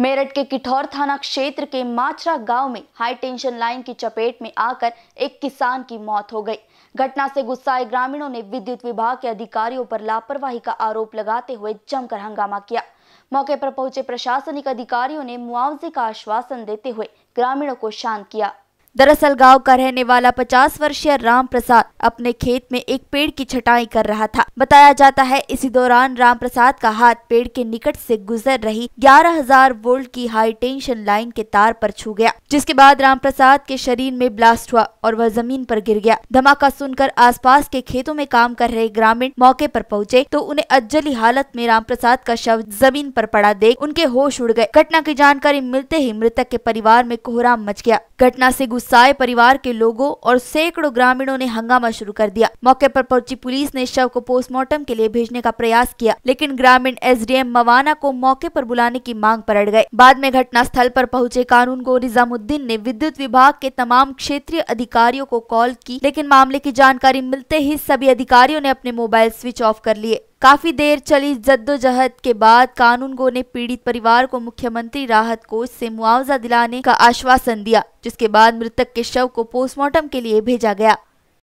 मेरठ के किठौर थाना क्षेत्र के माचरा गांव में हाई टेंशन लाइन की चपेट में आकर एक किसान की मौत हो गई घटना से गुस्साए ग्रामीणों ने विद्युत विभाग के अधिकारियों पर लापरवाही का आरोप लगाते हुए जमकर हंगामा किया मौके पर पहुंचे प्रशासनिक अधिकारियों ने मुआवजे का आश्वासन देते हुए ग्रामीणों को शांत किया दरअसल गांव का रहने वाला 50 वर्षीय राम प्रसाद अपने खेत में एक पेड़ की छटाई कर रहा था बताया जाता है इसी दौरान राम प्रसाद का हाथ पेड़ के निकट से गुजर रही 11000 वोल्ट की हाई टेंशन लाइन के तार पर छू गया जिसके बाद राम प्रसाद के शरीर में ब्लास्ट हुआ और वह जमीन पर गिर गया धमाका सुनकर आस के खेतों में काम कर रहे ग्रामीण मौके आरोप पहुँचे तो उन्हें अज्जली हालत में राम प्रसाद का शव जमीन आरोप पड़ा देख उनके होश उड़ गए घटना की जानकारी मिलते ही मृतक के परिवार में कोहराम मच गया घटना ऐसी साय परिवार के लोगों और सैकड़ों ग्रामीणों ने हंगामा शुरू कर दिया मौके पर पहुंची पुलिस ने शव को पोस्टमार्टम के लिए भेजने का प्रयास किया लेकिन ग्रामीण एसडीएम मवाना को मौके पर बुलाने की मांग पर अड़ गए बाद में घटना स्थल पर पहुंचे कानून को निजामुद्दीन ने विद्युत विभाग के तमाम क्षेत्रीय अधिकारियों को कॉल की लेकिन मामले की जानकारी मिलते ही सभी अधिकारियों ने अपने मोबाइल स्विच ऑफ कर लिए काफी देर चली जद्दोजहद के बाद कानून गो ने पीड़ित परिवार को मुख्यमंत्री राहत कोष से मुआवजा दिलाने का आश्वासन दिया जिसके बाद मृतक के शव को पोस्टमार्टम के लिए भेजा गया